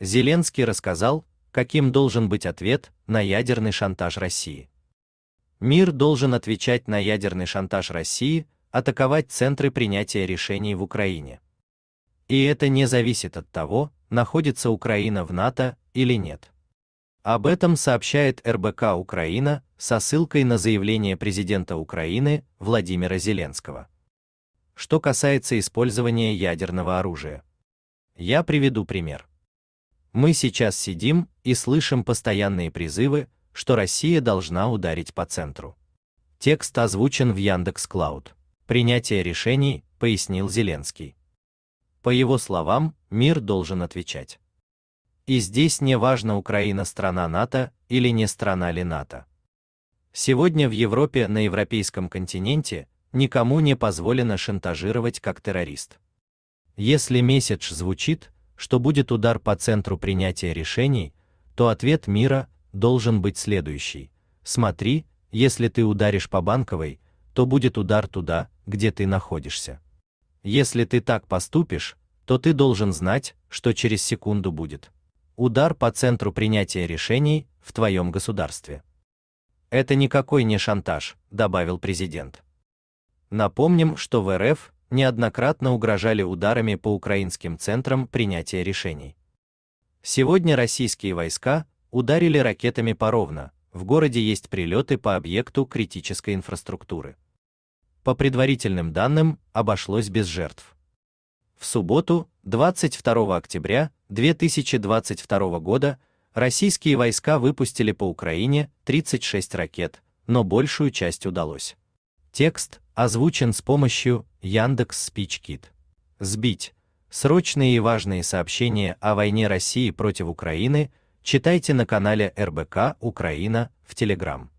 Зеленский рассказал, каким должен быть ответ на ядерный шантаж России. Мир должен отвечать на ядерный шантаж России, атаковать центры принятия решений в Украине. И это не зависит от того, находится Украина в НАТО или нет. Об этом сообщает РБК Украина со ссылкой на заявление президента Украины Владимира Зеленского. Что касается использования ядерного оружия. Я приведу пример. Мы сейчас сидим и слышим постоянные призывы, что Россия должна ударить по центру. Текст озвучен в Яндекс Клауд. Принятие решений, пояснил Зеленский. По его словам, мир должен отвечать. И здесь не важно, Украина страна НАТО или не страна ли НАТО. Сегодня в Европе на европейском континенте никому не позволено шантажировать как террорист. Если месяц звучит, что будет удар по центру принятия решений, то ответ мира должен быть следующий: смотри, если ты ударишь по банковой, то будет удар туда, где ты находишься. Если ты так поступишь, то ты должен знать, что через секунду будет удар по центру принятия решений в твоем государстве. Это никакой не шантаж, добавил президент. Напомним, что в РФ неоднократно угрожали ударами по украинским центрам принятия решений. Сегодня российские войска ударили ракетами поровно, в городе есть прилеты по объекту критической инфраструктуры. По предварительным данным, обошлось без жертв. В субботу, 22 октября 2022 года, российские войска выпустили по Украине 36 ракет, но большую часть удалось. Текст озвучен с помощью Яндекс Спичкит. Сбить. Срочные и важные сообщения о войне России против Украины читайте на канале РБК Украина в Телеграм.